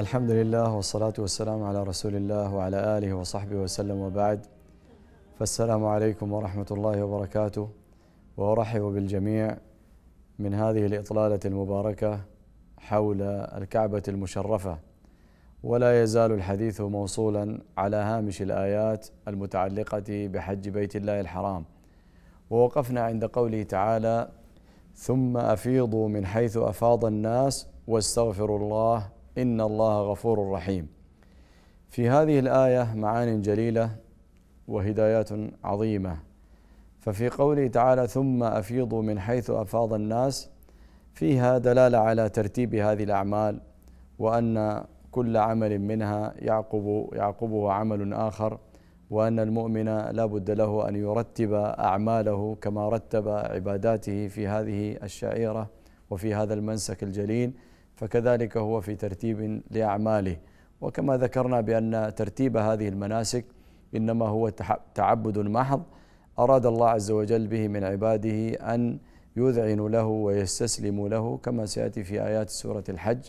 الحمد لله والصلاة والسلام على رسول الله وعلى آله وصحبه وسلم وبعد فالسلام عليكم ورحمة الله وبركاته وأرحب بالجميع من هذه الإطلالة المباركة حول الكعبة المشرفة ولا يزال الحديث موصولا على هامش الآيات المتعلقة بحج بيت الله الحرام ووقفنا عند قوله تعالى ثم أفيضوا من حيث أفاض الناس واستغفروا الله إن الله غفور رحيم. في هذه الآية معان جليلة وهدايات عظيمة. ففي قوله تعالى ثم أفيضوا من حيث أفاض الناس فيها دلالة على ترتيب هذه الأعمال وأن كل عمل منها يعقب يعقبه عمل آخر وأن المؤمن لا بد له أن يرتب أعماله كما رتب عباداته في هذه الشعيرة وفي هذا المنسك الجليل فكذلك هو في ترتيب لأعماله وكما ذكرنا بأن ترتيب هذه المناسك إنما هو تعبد محض أراد الله عز وجل به من عباده أن يذعن له ويستسلم له كما سيأتي في آيات سورة الحج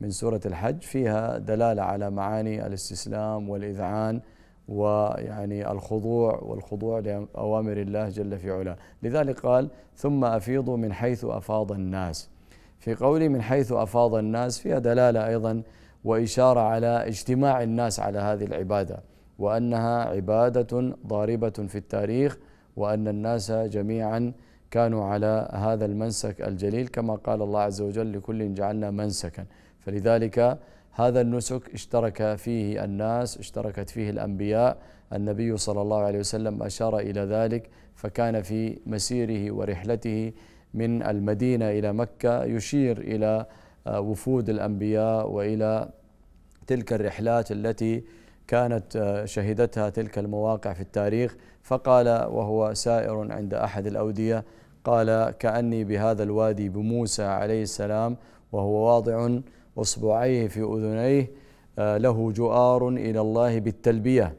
من سورة الحج فيها دلالة على معاني الاستسلام والإذعان ويعني الخضوع والخضوع لأوامر الله جل في علاه لذلك قال ثم أفيضوا من حيث أفاض الناس في قولي من حيث أفاض الناس فيها دلالة أيضا وإشارة على اجتماع الناس على هذه العبادة وأنها عبادة ضاربة في التاريخ وأن الناس جميعا كانوا على هذا المنسك الجليل كما قال الله عز وجل لكل جعلنا منسكا فلذلك هذا النسك اشترك فيه الناس اشتركت فيه الانبياء النبي صلى الله عليه وسلم اشار الى ذلك فكان في مسيره ورحلته من المدينة إلى مكة يشير إلى آه، وفود الأنبياء وإلى تلك الرحلات التي كانت آه، شهدتها تلك المواقع في التاريخ فقال وهو سائر عند أحد الأودية قال كأني بهذا الوادي بموسى عليه السلام وهو واضع اصبعيه في اذنيه آه، له جؤار الى الله بالتلبيه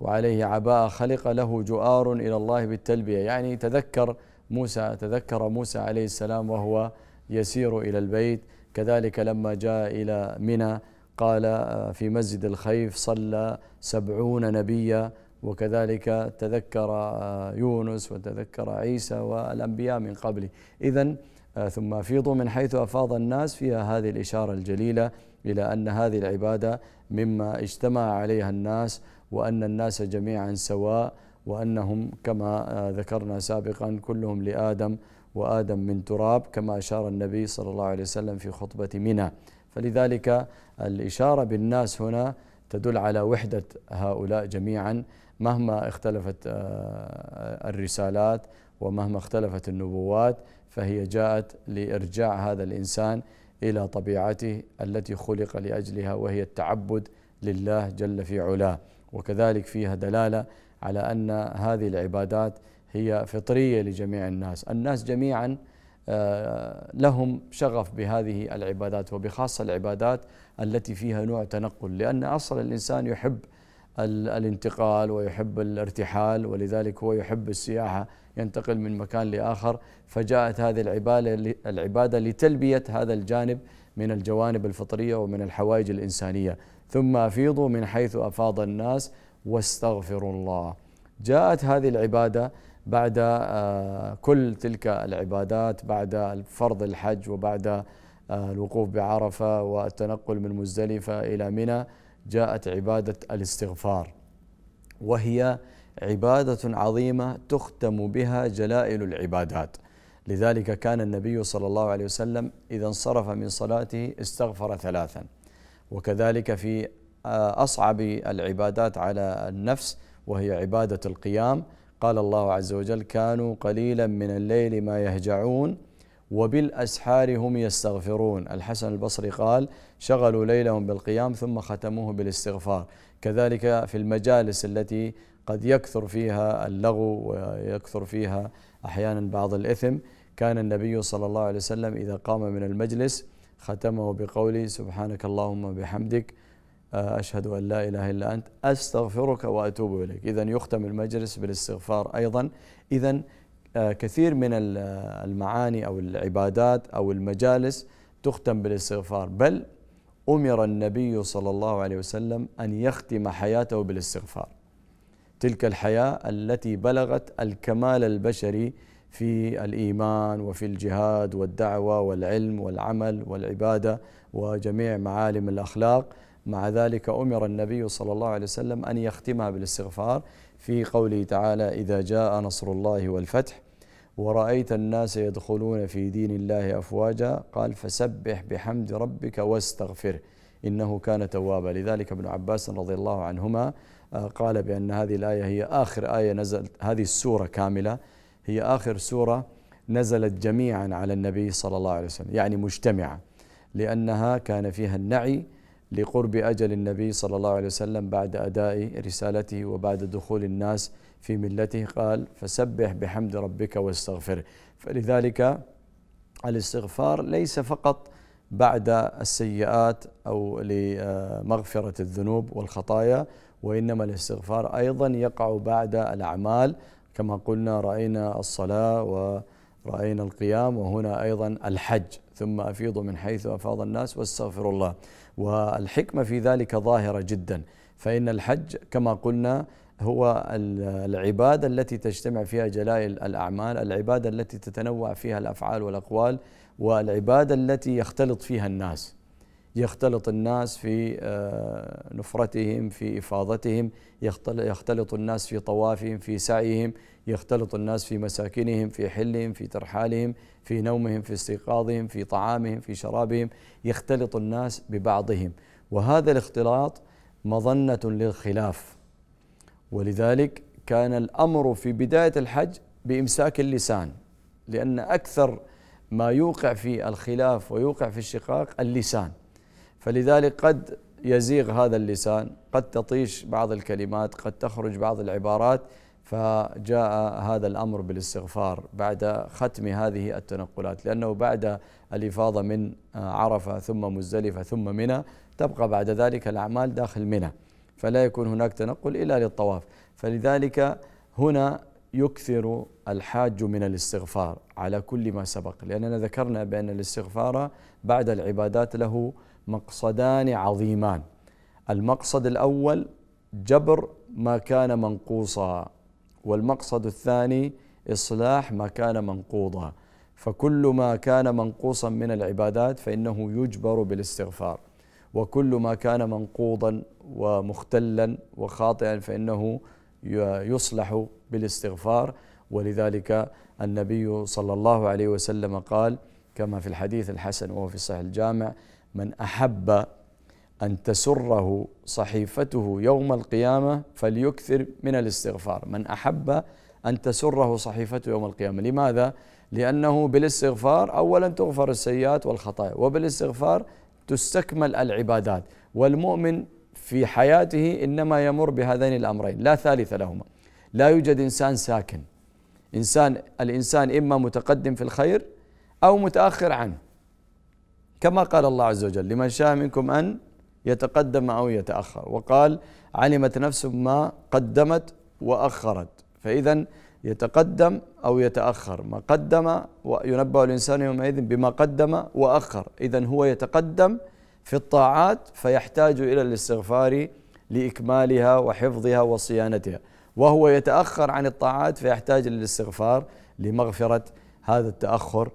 وعليه عباءه خلق له جؤار الى الله بالتلبيه يعني تذكر موسى تذكر موسى عليه السلام وهو يسير إلى البيت كذلك لما جاء إلى منى قال آه، في مسجد الخيف صلى سبعون نبيا وكذلك تذكر آه، يونس وتذكر عيسى والأنبياء من قبله إذا آه، ثم أفيضوا من حيث أفاض الناس فيها هذه الإشارة الجليلة إلى أن هذه العبادة مما اجتمع عليها الناس وأن الناس جميعا سواء وأنهم كما آه، ذكرنا سابقا كلهم لآدم وآدم من تراب كما أشار النبي صلى الله عليه وسلم في خطبة منى فلذلك الإشارة بالناس هنا تدل على وحدة هؤلاء جميعا مهما اختلفت آه، الرسالات ومهما اختلفت النبوات فهي جاءت لإرجاع هذا الإنسان إلى طبيعته التي خلق لأجلها وهي التعبد لله جل في علاه وكذلك فيها دلاله على ان هذه العبادات هي فطريه لجميع الناس، الناس جميعا آه، لهم شغف بهذه العبادات وبخاصه العبادات التي فيها نوع تنقل لان اصلا الانسان يحب الانتقال ويحب الارتحال ولذلك هو يحب السياحه ينتقل من مكان لاخر فجاءت هذه العباده العباده لتلبيه هذا الجانب من الجوانب الفطريه ومن الحوائج الانسانيه ثم افيضوا من حيث افاض الناس واستغفروا الله جاءت هذه العباده بعد آه، كل تلك العبادات بعد فرض الحج وبعد آه، الوقوف بعرفه والتنقل من مزدلفه الى منى جاءت عباده الاستغفار وهي عباده عظيمه تختم بها جلائل العبادات لذلك كان النبي صلى الله عليه وسلم اذا انصرف من صلاته استغفر ثلاثا وكذلك في آه، أصعب العبادات على النفس وهي عبادة القيام قال الله عز وجل كانوا قليلا من الليل ما يهجعون وبالأسحار هم يستغفرون الحسن البصري قال شغلوا ليلهم بالقيام ثم ختموه بالاستغفار كذلك في المجالس التي قد يكثر فيها اللغو ويكثر فيها أحيانا بعض الإثم كان النبي صلى الله عليه وسلم إذا قام من المجلس ختمه بقوله سبحانك اللهم بحمدك آه، أشهد أن لا إله إلا أنت أستغفرك وأتوب إليك إذا يختم المجلس بالاستغفار أيضا إذا آه، كثير من آه، المعاني أو العبادات أو المجالس تختم بالاستغفار بل أمر النبي صلى الله عليه وسلم أن يختم حياته بالاستغفار تلك الحياة التي بلغت الكمال البشري في الإيمان وفي الجهاد والدعوة والعلم والعمل والعبادة وجميع معالم الأخلاق مع ذلك أمر النبي صلى الله عليه وسلم أن يختمها بالاستغفار في قوله تعالى إذا جاء نصر الله والفتح ورأيت الناس يدخلون في دين الله أفواجا قال فسبح بحمد ربك واستغفره إنه كان توابا لذلك ابن عباس رضي الله عنهما آه، قال بأن هذه الآية هي آخر آية نزلت هذه السورة كاملة هي آخر سورة نزلت جميعا على النبي صلى الله عليه وسلم يعني مجتمعة لأنها كان فيها النعي لقرب أجل النبي صلى الله عليه وسلم بعد أداء رسالته وبعد دخول الناس في ملته قال فسبح بحمد ربك واستغفره فلذلك الاستغفار ليس فقط بعد السيئات أو لمغفرة الذنوب والخطايا وإنما الاستغفار أيضا يقع بعد الأعمال كما قلنا رأينا الصلاة ورأينا القيام وهنا أيضا الحج ثم افيضوا من حيث افاض الناس واستغفر الله والحكمه في ذلك ظاهره جدا فان الحج كما قلنا هو العباده التي تجتمع فيها جلائل الاعمال، العباده التي تتنوع فيها الافعال والاقوال والعباده التي يختلط فيها الناس. يختلط الناس في آه، نفرتهم في افاضتهم يختلط الناس في طوافهم في سعيهم يختلط الناس في مساكنهم في حلهم في ترحالهم في نومهم في استيقاظهم في طعامهم في شرابهم يختلط الناس ببعضهم وهذا الاختلاط مظنه للخلاف ولذلك كان الامر في بدايه الحج بامساك اللسان لان اكثر ما يوقع في الخلاف ويوقع في الشقاق اللسان فلذلك قد يزيغ هذا اللسان قد تطيش بعض الكلمات قد تخرج بعض العبارات فجاء هذا الامر بالاستغفار بعد ختم هذه التنقلات لانه بعد الافاضه من عرفه ثم مزدلفه ثم منى تبقى بعد ذلك الاعمال داخل منى فلا يكون هناك تنقل الا للطواف فلذلك هنا يكثر الحاج من الاستغفار على كل ما سبق لاننا ذكرنا بان الاستغفار بعد العبادات له مقصدان عظيمان المقصد الاول جبر ما كان منقوصا والمقصد الثاني اصلاح ما كان منقوضا فكل ما كان منقوصا من العبادات فانه يجبر بالاستغفار وكل ما كان منقوضا ومختلا وخاطئا فانه يصلح بالاستغفار ولذلك النبي صلى الله عليه وسلم قال كما في الحديث الحسن وهو في صحيح الجامع من احب ان تسره صحيفته يوم القيامه فليكثر من الاستغفار من احب ان تسره صحيفته يوم القيامه لماذا لانه بالاستغفار اولا تغفر السيئات والخطايا وبالاستغفار تستكمل العبادات والمؤمن في حياته انما يمر بهذين الامرين لا ثالث لهما لا يوجد انسان ساكن انسان الانسان اما متقدم في الخير او متاخر عنه كما قال الله عز وجل لمن شاء منكم أن يتقدم أو يتأخر وقال علمت نفس ما قدمت وأخرت فإذا يتقدم أو يتأخر ما قدم وينبأ الإنسان يومئذ بما قدم وأخر إذا هو يتقدم في الطاعات فيحتاج إلى الاستغفار لإكمالها وحفظها وصيانتها وهو يتأخر عن الطاعات فيحتاج للاستغفار لمغفرة هذا التأخر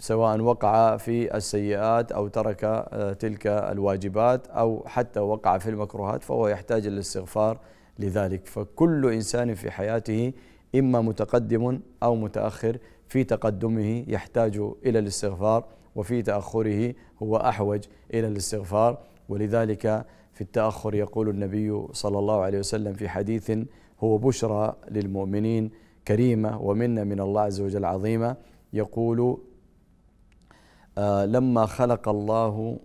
سواء وقع في السيئات أو ترك آه، تلك الواجبات أو حتى وقع في المكروهات فهو يحتاج الاستغفار لذلك فكل إنسان في حياته إما متقدم أو متأخر في تقدمه يحتاج إلى الاستغفار وفي تأخره هو أحوج إلى الاستغفار ولذلك في التأخر يقول النبي صلى الله عليه وسلم في حديث هو بشرى للمؤمنين كريمة ومنة من الله عز وجل عظيمة يقول آه، لما خلق الله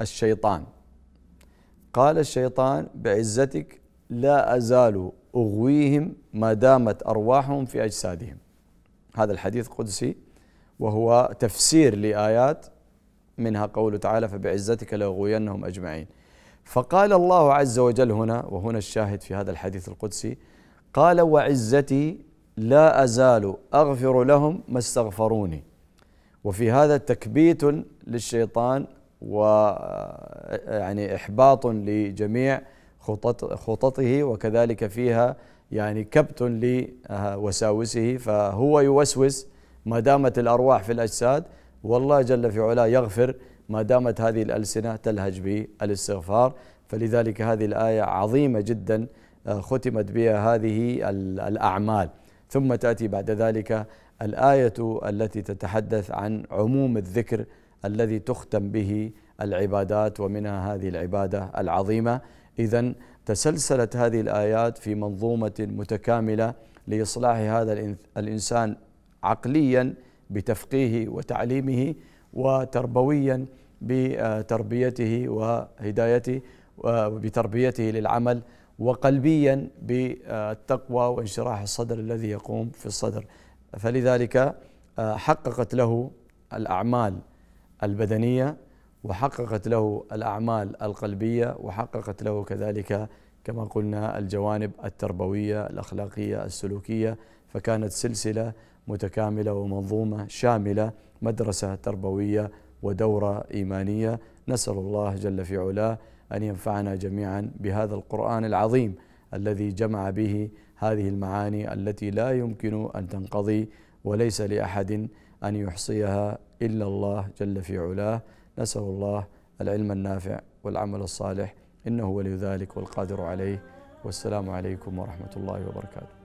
الشيطان قال الشيطان بعزتك لا أزال أغويهم ما دامت أرواحهم في أجسادهم هذا الحديث قدسي وهو تفسير لآيات منها قوله تعالى فبعزتك لأغوينهم أجمعين فقال الله عز وجل هنا وهنا الشاهد في هذا الحديث القدسي قال وعزتي لا أزال أغفر لهم ما استغفروني وفي هذا تكبيت للشيطان و آه، يعني إحباط لجميع خطط خططه وكذلك فيها يعني كبت لوساوسه آه، فهو يوسوس ما دامت الأرواح في الأجساد والله جل في علاه يغفر ما دامت هذه الألسنة تلهج بالاستغفار فلذلك هذه الآية عظيمة جدا آه، ختمت بها هذه الأعمال ثم تأتي بعد ذلك الايه التي تتحدث عن عموم الذكر الذي تختم به العبادات ومنها هذه العباده العظيمه اذا تسلسلت هذه الايات في منظومه متكامله لاصلاح هذا الانسان عقليا بتفقيهه وتعليمه وتربويا بتربيته وهدايته وبتربيته للعمل وقلبيا بالتقوى وانشراح الصدر الذي يقوم في الصدر فلذلك آه، حققت له الاعمال البدنيه وحققت له الاعمال القلبيه وحققت له كذلك كما قلنا الجوانب التربويه الاخلاقيه السلوكيه فكانت سلسله متكامله ومنظومه شامله مدرسه تربويه ودوره ايمانيه نسال الله جل في علاه ان ينفعنا جميعا بهذا القران العظيم الذي جمع به هذه المعاني التي لا يمكن أن تنقضي وليس لأحد أن يحصيها إلا الله جل في علاه نسأل الله العلم النافع والعمل الصالح إنه ولي ذلك والقادر عليه والسلام عليكم ورحمة الله وبركاته